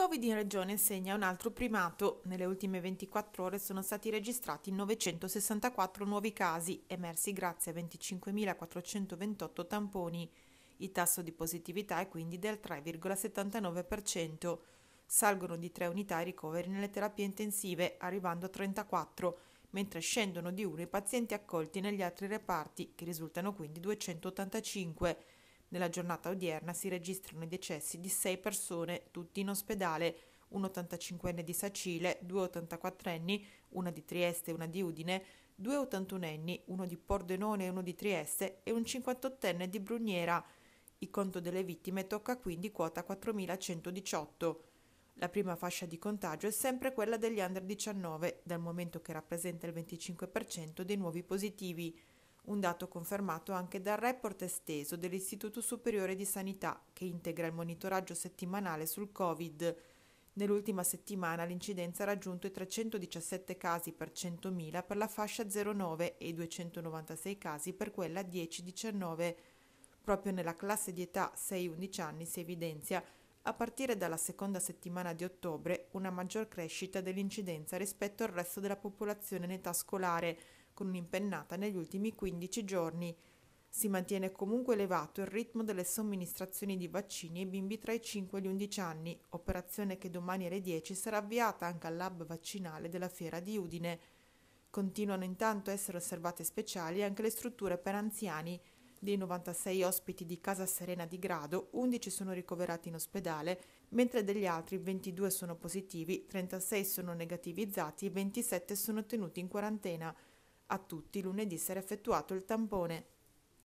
Covid in regione segna un altro primato. Nelle ultime 24 ore sono stati registrati 964 nuovi casi, emersi grazie a 25.428 tamponi. Il tasso di positività è quindi del 3,79%. Salgono di 3 unità i ricoveri nelle terapie intensive, arrivando a 34, mentre scendono di 1 i pazienti accolti negli altri reparti, che risultano quindi 285 nella giornata odierna si registrano i decessi di 6 persone, tutti in ospedale, un 85enne di Sacile, due 84enni, una di Trieste e una di Udine, due 81enni, uno di Pordenone e uno di Trieste e un 58enne di Bruniera. Il conto delle vittime tocca quindi quota 4.118. La prima fascia di contagio è sempre quella degli under 19, dal momento che rappresenta il 25% dei nuovi positivi un dato confermato anche dal report esteso dell'Istituto Superiore di Sanità che integra il monitoraggio settimanale sul Covid. Nell'ultima settimana l'incidenza ha raggiunto i 317 casi per 100.000 per la fascia 09 e i 296 casi per quella 10-19. Proprio nella classe di età 6-11 anni si evidenzia a partire dalla seconda settimana di ottobre una maggior crescita dell'incidenza rispetto al resto della popolazione in età scolare, con un'impennata negli ultimi 15 giorni. Si mantiene comunque elevato il ritmo delle somministrazioni di vaccini ai bimbi tra i 5 e gli 11 anni, operazione che domani alle 10 sarà avviata anche al lab vaccinale della fiera di Udine. Continuano intanto a essere osservate speciali anche le strutture per anziani, dei 96 ospiti di Casa Serena di Grado, 11 sono ricoverati in ospedale, mentre degli altri 22 sono positivi, 36 sono negativizzati e 27 sono tenuti in quarantena. A tutti lunedì sarà effettuato il tampone.